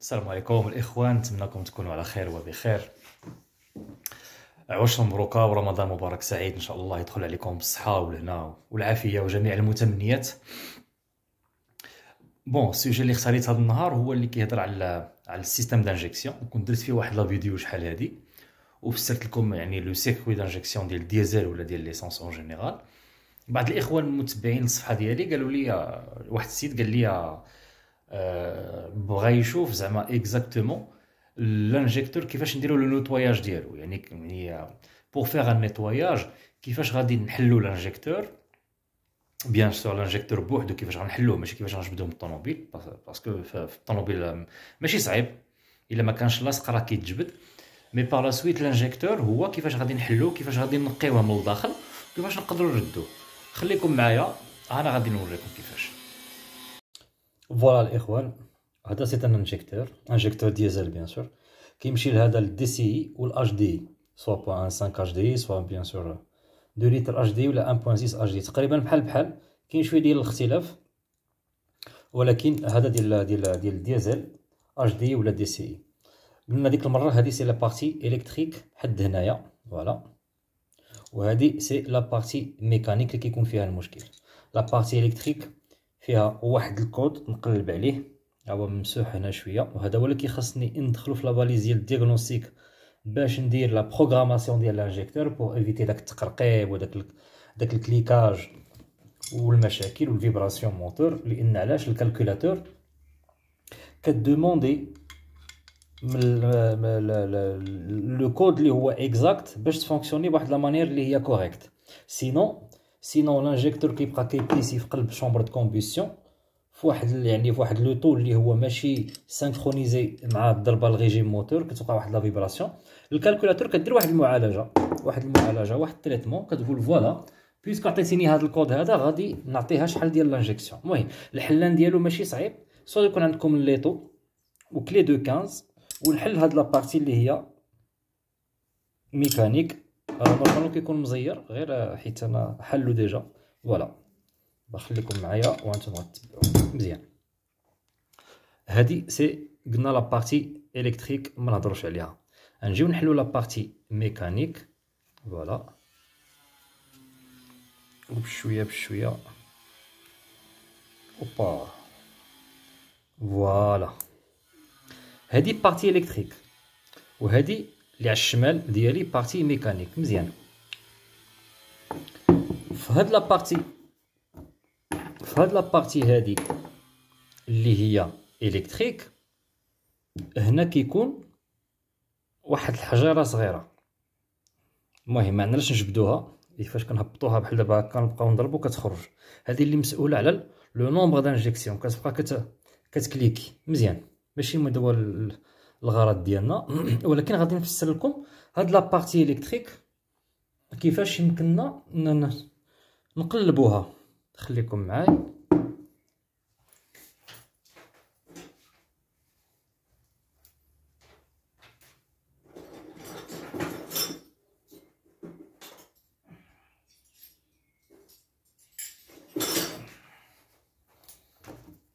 السلام عليكم الاخوان نتمنىكم تكونوا على خير وبخير عواشر مبروكه ورمضان مبارك سعيد ان شاء الله يدخل عليكم بالصحه والهنا والعافيه وجميع المتمنيات بون السوجي اللي اختاريت هذا النهار هو اللي كيهضر على على السيستم دانجيكسيون كنت درت فيه واحد لا فيديو شحال هادي وفسرت لكم يعني لو سيركوي دانجيكسيون ديال الديزل ولا ديال ليسونس اون جينيرال بعض الاخوان المتبعين الصفحه ديالي قالوا لي واحد السيد قال لي بغى يشوف زعما اكزاكتومون لانجيكتور كيفاش نديرو لو نوتواياج ديالو يعني هي بور فيغ ان نيتواياج كيفاش غادي نحلو لانجيكتور بيان سور لانجيكتور بوحدو كيفاش غنحلوه ماشي كيفاش غنجبدوه من الطوموبيل باسكو في الطوموبيل ماشي صعيب الا ما كانش لاصق راه كيتجبد مي باغ لا سويت لانجيكتور هو كيفاش غادي نحلوه كيفاش غادي نقيوه من الداخل كيفاش نقدروا نردوه خليكم معايا انا غادي نوريكم كيفاش فوالا الاخوان هذا سيت ان انجيكتور انجيكتور ديزل بيان سور كيمشي لهذا الدي سي اي والاش دي سوا بوان 5 اش دي سوا بيان سور 2 لتر اش دي ولا 1.6 اش دي تقريبا بحال بحال كاين شويه ديال الاختلاف ولكن هذا ديال ديال ديال الديزل اش دي ولا دي سي اي قلنا ديك المره هذه سي لا بارتي الكتريك حد هنايا فوالا وهذه سي لا بارتي ميكانيك اللي كيكون فيها المشكل لا بارتي الكتريك فيها واحد الكود نقلب عليه هو ممسوح هنا شويه وهذا هو اللي كيخصني ندخلو في لاباليز ديال الديغنوستيك باش ندير لا بروغراماسيون ديال لانجيكتور بو ايفيتي داك التقرقيب وداك داك الكليكاج والمشاكل والفيبراسيون موتور لان علاش الكالكولاتور كدوموندي من لو كود اللي هو اكزاكت باش تفونكسيوني بواحد لا مانيير اللي هي كوريكت سينو سينو لانجيكتور كيبقى كيبيسي في قلب شومبر دو كومبيسيون فواحد يعني فواحد لو طول اللي هو ماشي سانكرونيزي مع الضربه الريجيم موتور كتوقع واحد لا فيبراسيون الكالكولاتور كدير واحد المعالجه واحد المعالجه واحد التريتمون كتقول فوالا بيسك عطيتيني هذا الكود هذا غادي نعطيها شحال ديال لانجيكسيون المهم الحلان ديالو ماشي صعيب سو يكون عندكم الليطو وكلي دو 15 ونحل هاد لابارتي اللي هي ميكانيك نورمالمون آه، كيكون مزير غير آه، حيت انا حلو ديجا فوالا بخليكم معايا وانتم غتبعوا مزيان هادي سي قلنا لا بارتي الكتريك ما نهضروش عليها نجيو نحلو لا بارتي ميكانيك فوالا وبشويه بشويه اوبا فوالا هادي بارتي الكتريك وهادي اللي على الشمال ديالي بارتي ميكانيك مزيان في هاد لابارتي فهاد لابارتي هادي اللي هي الكتريك هنا كيكون واحد الحجره صغيره المهم ما عندناش نجبدوها كيفاش كنهبطوها بحال دابا هكا نبقاو نضربو كتخرج هادي اللي مسؤوله على لو نومبر دانجيكسيون كتبقى كت كتكليكي مزيان ماشي هما الغرض ديالنا ولكن غادي نفسر لكم هاد لابارتي الكتريك كيفاش يمكننا نقلبوها خليكم معايا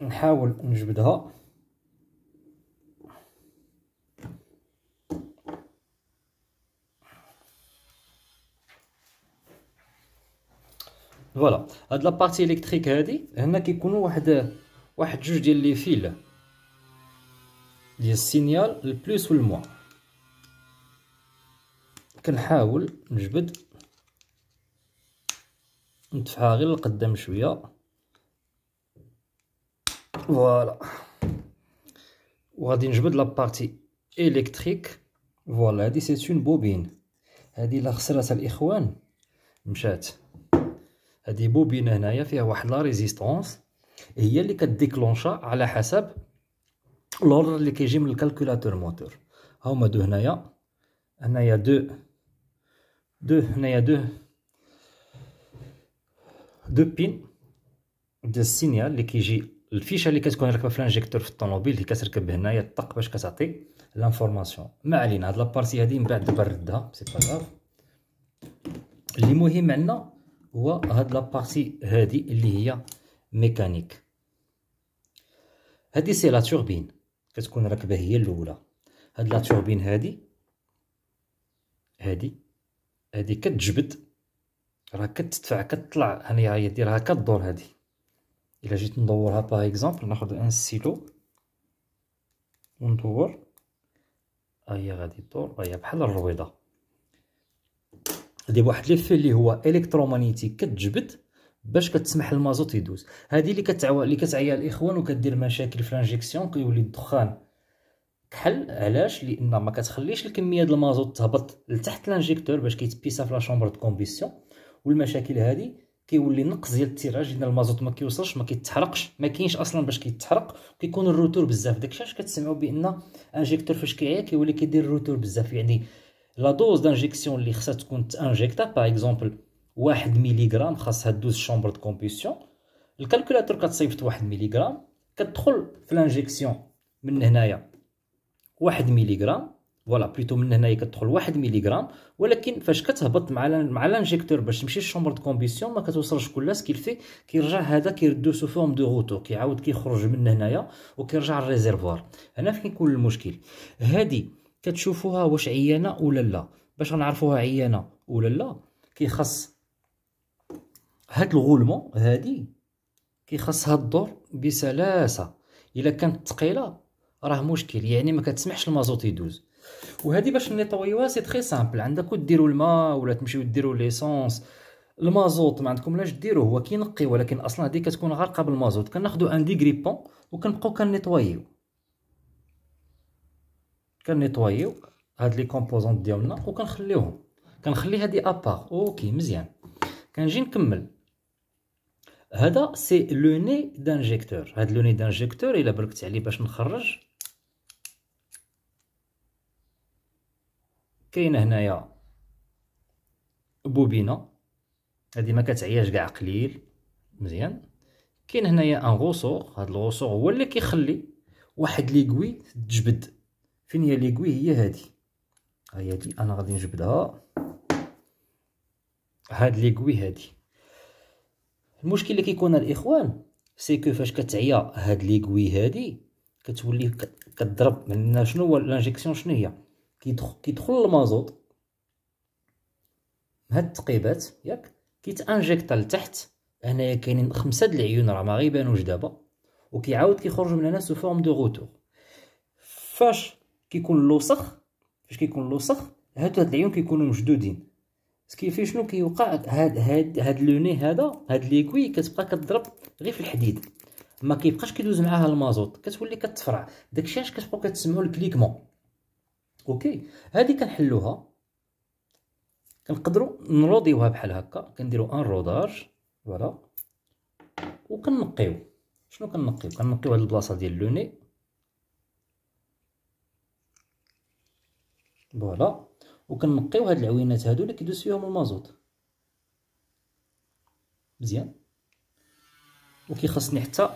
نحاول نجبدها هاد لابارتي الكتريك هادي هنا كيكونوا واحد واحد جوج ديال لي فيل ديال السينيال البلوس والموا كنحاول نجبد ندفعها غير لقدام شويه فوالا وغادي نجبد لابارتي الكتريك فوالا هادي سي اون بوبين هادي لا خسرات الاخوان مشات هذه بوبينه هنايا فيها واحد لا ريزيستونس هي اللي كديكلونشا على حسب لوردر اللي كيجي من الكالكولاتور موتور ها هما دو هنايا هنايا دو دو هنايا دو دو بين ديال السينيال اللي كيجي الفيشه اللي كتكون راكبه في الانجيكتور في الطوموبيل اللي كتركب هنايا الطق باش كتعطي لانفورماسيون ما علينا هاد لابارتي هادي من بعد دابا ردها سي با غاف اللي مهم عندنا هو هاد لابارتي هادي اللي هي ميكانيك هادي سي لا توربين كتكون راكبه هي الاولى هاد لا توربين هادي هادي هادي كتجبد راه كتدفع كتطلع هنا هي ديرها كدور هادي الا جيت ندورها باغ اكزومبل ناخذ ان سيلو وندور هي غادي تدور هي بحال الرويضه غادي بواحد في اللي هو الكترومانيتيك كتجبد باش كتسمح المازوت يدوز هذه اللي كتعوى اللي كتعيا الاخوان وكدير مشاكل في لانجيكسيون كيولي الدخان كحل علاش لان ما كتخليش الكميه ديال المازوت تهبط لتحت لانجيكتور باش كيتبيسا في لا شومبر دو كومبيسيون والمشاكل هذه كيولي نقص ديال التيراج لان المازوت ما كيوصلش ما كيتحرقش ما كاينش اصلا باش كيتحرق كيكون الروتور بزاف داكشي علاش كتسمعوا بان انجيكتور فاش كيعيا كيولي كيدير الروتور بزاف يعني لا دوز دانجيكسيون اللي خصها تكون تانجيكتا باغ اكزومبل واحد ميليغرام خاصها دوز شومبر دو كومبيسيون الكالكولاتور كتصيفط واحد ميليغرام كتدخل في لانجيكسيون من هنايا واحد ميليغرام فوالا بليتو من هنايا كتدخل واحد ميليغرام ولكن فاش كتهبط مع مع لانجيكتور باش تمشي للشومبر دو كومبيسيون ما كتوصلش كلها سكيلفي كيرجع هذا كيردو سو فورم دو غوتو كيعاود كيخرج من هنايا وكيرجع للريزيرفوار هنا فين كيكون المشكل هادي كتشوفوها واش عيانه ولا لا باش غنعرفوها عيانه ولا لا كيخص هاد الغولمون هادي كيخصها الدور بسلاسه الا كانت ثقيله راه مشكل يعني ما كتسمحش المازوت يدوز وهادي باش نيطويوا سي تري سامبل عندك ديروا الماء ولا تمشيو ديروا ليسونس المازوت ما عندكم لاش ديروه هو كينقي ولكن اصلا هادي كتكون غارقه بالمازوت كناخذوا ان ديغريبون وكنبقاو كنيطويوا كنيطويو هاد لي كومبوزون ديالنا وكنخليوهم كنخلي هادي ابار اوكي مزيان كنجي نكمل هذا سي لو ني دانجيكتور هاد لو ني دانجيكتور الا بركت عليه باش نخرج كاينه هنايا بوبينه هادي ما كتعياش كاع قليل مزيان كاين هنايا ان غوسور هاد الغوسور هو اللي كيخلي واحد ليكوي تجبد فين هي ليكوي هي هادي هي هادي انا غادي نجبدها هاد ليكوي هادي المشكل اللي كيكون الاخوان سي كو فاش كتعيا هاد ليكوي هادي كتولي كتضرب من شنو هو لانجيكسيون شنو هي كيدخل كيدخل المازوط هاد التقيبات ياك كيتانجيكتا لتحت هنايا كاينين خمسه د العيون راه ما غيبانوش دابا وكيعاود كيخرج من هنا سو فورم دو غوتور فاش كيكون لوسخ فاش كيكون لوسخ هاد هاد العيون كيكونوا مشدودين في شنو كيوقع هاد هاد هاد لوني هذا هاد ليكوي كتبقى كتضرب غير في الحديد ما كيبقاش كيدوز معاها المازوت كتولي كتفرع داكشي علاش كتبقاو كتسمعوا الكليكمون اوكي هادي كنحلوها كنقدروا نروديوها بحال هكا كنديروا ان روداج فوالا وكنقيو شنو كنقيو كنقيو هاد البلاصه ديال لوني فوالا وكنقيو هاد العوينات هادو اللي كيدوز فيهم المازوط مزيان وكيخصني حتى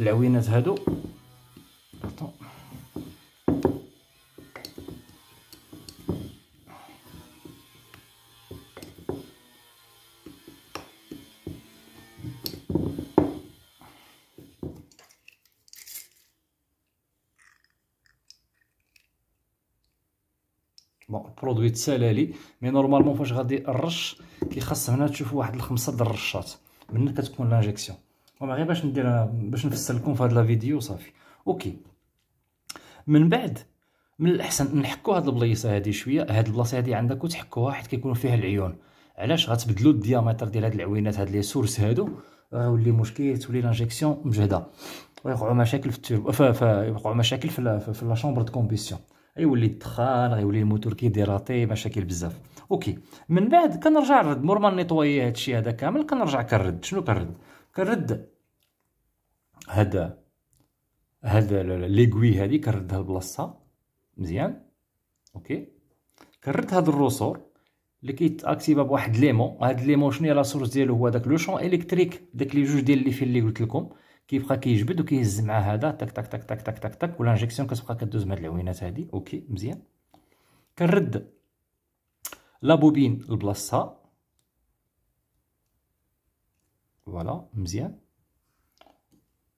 العوينات هادو برودوي التلالي مي نورمالمون فاش غادي الرش كيخص هنا تشوفوا واحد الخمسه د الرشات من كتكون لانجيكسيون وما غير باش ندير باش نفسر لكم في هاد لا فيديو صافي اوكي من بعد من الاحسن نحكوا هاد البلايصه هادي شويه هاد البلاصه هادي عندك وتحكوها حيت كيكونوا فيها العيون علاش غتبدلوا الدياميتر ديال هاد العوينات هاد لي سورس هادو غيولي مشكل تولي لانجيكسيون مجهده ويوقعوا مشاكل في التيربو ف... ف... يوقعوا مشاكل في لا في لا شومبر دو كومبيسيون أيوة. غيولي الدخان غيولي الموتور كيديراتي مشاكل بزاف اوكي من بعد كنرجع نرد مور ما نيطوي هادشي هذا كامل كنرجع كنرد شنو كنرد كنرد هذا هذا ليغوي هذه كنردها لبلاصتها مزيان اوكي كنرد هاد الروسور اللي كيتاكتيفا بواحد ليمون هاد ليمون شنو هي لا سورس ديالو هو داك لو شون الكتريك داك لي جوج ديال اللي في اللي قلت لكم كيبقى كيجبد وكيهز مع هذا تك تك تك تك تك تك تك ولانجيكسيون كتبقى كدوز من هاد العوينات هادي اوكي مزيان كنرد لابوبين لبلاصتها فوالا مزيان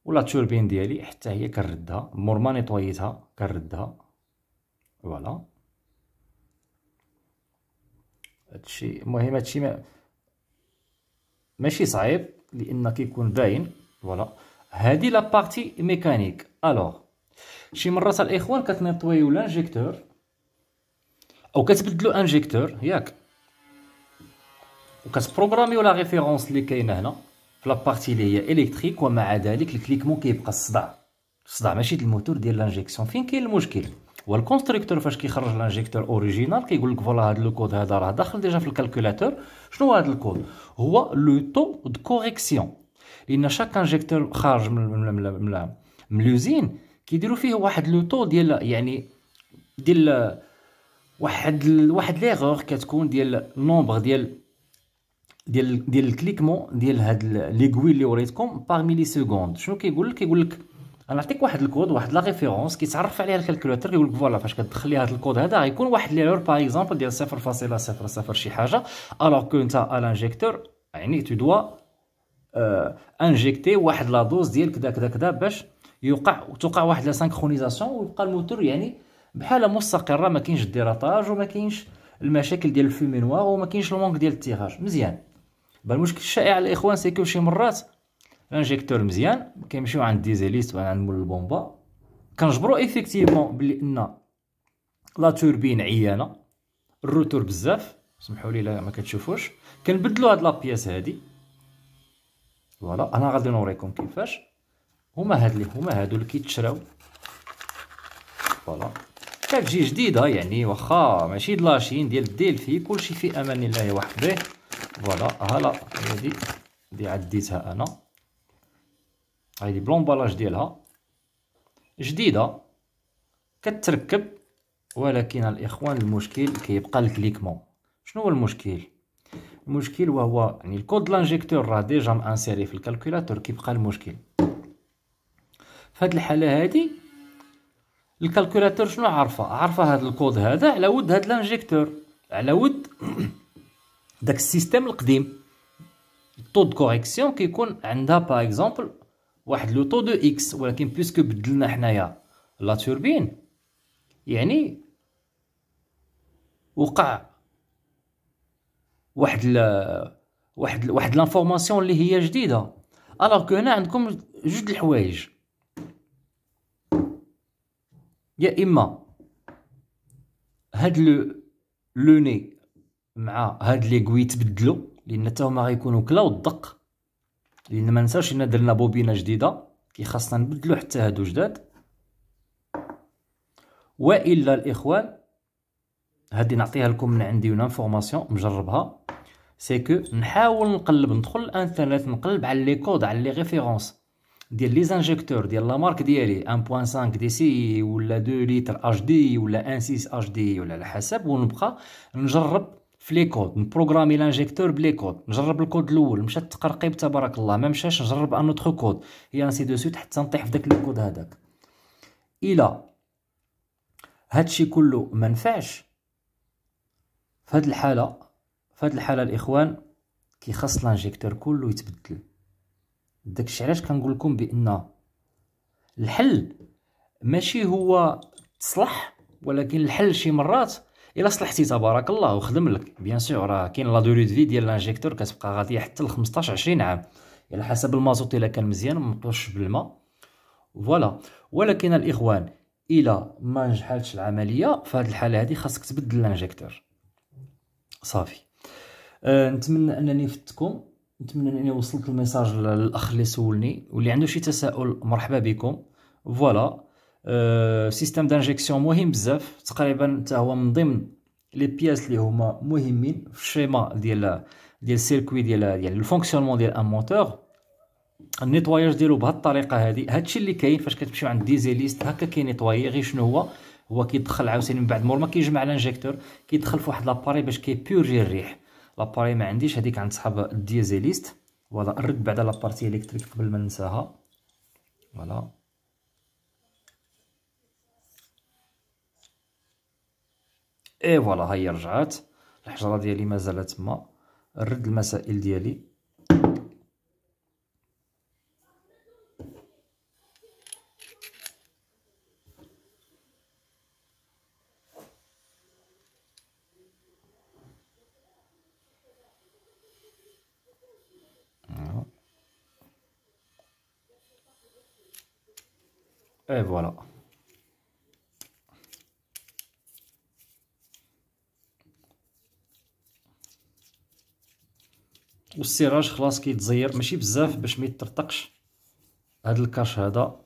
ولا توربين ديالي حتى هي كنردها مور ما نيطويتها كنردها فوالا هادشي المهم هادشي ما ماشي صعيب لان كيكون باين فوالا هادي لا بارتي ميكانيك الوغ شي مرات الاخوان كتنطويو لانجيكتور او كتبدلو انجيكتور ياك وكتبروغراميو لا ريفيرونس اللي كاينه هنا في لا بارتي اللي هي الكتريك ومع ذلك الكليكمون كيبقى الصداع الصداع ماشي ديال الموتور ديال لانجيكسيون فين كاين المشكل والكونستركتور الكونستركتور فاش كيخرج لانجيكتور اوريجينال كيقول لك فوالا هذا الكود هذا راه داخل ديجا في الكالكولاتور شنو هذا الكود هو لو طو دو كوريكسيون لان شاك انجيكتور خارج من من من لوزين كيديروا فيه واحد لو طو ديال يعني ديال واحد ال... واحد ليغور كتكون ديال نومبر ديال ديال ديال الكليكمون ديال هاد ليغوي اللي وريتكم باغ ميلي سكوند شنو كيقول لك كيقول لك انا نعطيك واحد الكود واحد لا ريفيرونس كيتعرف عليها الكالكولاتور كيقول لك فوالا فاش كتدخل لي هاد الكود هذا غيكون واحد ليرور باغ اكزومبل ديال 0.00 شي حاجه الوغ كو نتا الانجيكتور يعني تو دوا انجيكتي آه، واحد لا دوز ديال كذا كذا كذا باش يوقع وتوقع واحد لا سانكرونيزاسيون ويبقى الموتور يعني بحاله مستقره ما كاينش الديراطاج وما كاينش المشاكل ديال الفومي وما كاينش لونك ديال التيغاج مزيان بل المشكل الشائع الاخوان سي كو شي مرات انجيكتور مزيان كيمشيو عند ديزيليست ولا عند مول البومبا كنجبروا ايفيكتيفمون بلي ان لا توربين عيانه الروتور بزاف سمحوا لي لا ما كتشوفوش كنبدلوا هاد لا بياس هادي فوالا انا غادي نوريكم كيفاش هما هاد اللي هما هادو اللي كيتشراو فوالا كتجي جديده يعني واخا ماشي دلاشين ديال الديلفي كلشي في امان الله وحده فوالا هلا هادي دي عديتها انا هادي بلومبالاج ديالها جديده كتركب ولكن الاخوان المشكل كيبقى الكليكمون شنو هو المشكل مشكل وهو يعني الكود لانجيكتور راه ديجا مانسيري في الكالكولاتور كيبقى المشكل في الحاله هادي الكالكولاتور شنو عارفه عارفه هاد الكود هذا على ود هاد لانجيكتور على ود داك السيستيم القديم طو دو كوريكسيون كيكون عندها باغ اكزومبل واحد لو طو دو اكس ولكن بيسكو بدلنا حنايا لا توربين يعني وقع واحد ال واحد ال واحد لافورماسيون اللي هي جديده الوغ كو هنا عندكم جوج الحوايج يا اما هاد لو لوني مع هاد لي كوي تبدلوا لان حتى هما غيكونوا كلا والدق لان ما نساوش ان درنا بوبينه جديده كي خاصنا نبدلو حتى هادو جداد والا الاخوان هادي نعطيها لكم من عندي اون انفورماسيون مجربها سي كو نحاول نقلب ندخل الانترنت نقلب على لي كود على لي ريفيرونس ديال لي زانجيكتور ديال لا مارك ديالي 1.5 دي سي ولا 2 لتر اش دي ولا 1.6 اش دي ولا على حسب ونبقى نجرب في لي كود نبروغرامي لانجيكتور بلي كود نجرب الكود الاول مشات تقرقيب تبارك الله ما مشاش نجرب ان اوتر كود هي سي دو سويت حتى نطيح في داك الكود هذاك الى هادشي كله ما نفعش فهاد الحاله فهاد الحاله الاخوان كيخص لانجيكتور كله يتبدل داكشي علاش كنقول لكم بان الحل ماشي هو تصلح ولكن الحل شي مرات الا صلحتي تبارك الله وخدم لك بيان سور راه كاين لا دوري دو في ديال لانجيكتور كتبقى غاديه حتى ل 15 20 عام على حسب المازوت الا كان مزيان مقوش بالماء فوالا ولكن الاخوان الا ما نجحتش العمليه فهاد الحاله هذه خاصك تبدل لانجيكتور صافي أه نتمنى انني فدتكم نتمنى انني وصلت الميساج للاخ اللي سولني واللي عنده شي تساؤل مرحبا بكم فوالا أه سيستم دانجيكسيون مهم بزاف تقريبا حتى هو من ضمن لي بياس اللي هما مهمين في الشيما ديال ديال السيركوي ديال يعني الفونكسيونمون ديال ان موتور النيتواياج ديالو بهاد الطريقه هادي هادشي اللي كاين فاش كتمشيو عند ديزيليست هكا نيتواي غير شنو هو هو كيدخل عاوتاني من بعد مور ما كيجمع لانجيكتور كيدخل في واحد لاباري باش كيبيورجي الريح لاباري ما عنديش هذيك عند صحاب الديزيليست فوالا نرد بعدا لابارتي الكتريك قبل ما ننساها فوالا اي فوالا هي رجعات الحجره ديالي مازالت تما نرد المسائل ديالي والسيراج خلاص كيتزير ماشي بزاف باش ما يترطقش هذا الكاش هذا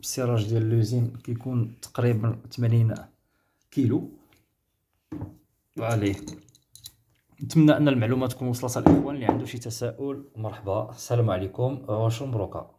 السيراج ديال لوزين كيكون تقريبا 80 كيلو وعليه نتمنى ان المعلومه تكون وصلت الاخوان اللي عنده شي تساؤل مرحبا السلام عليكم وشمبروكه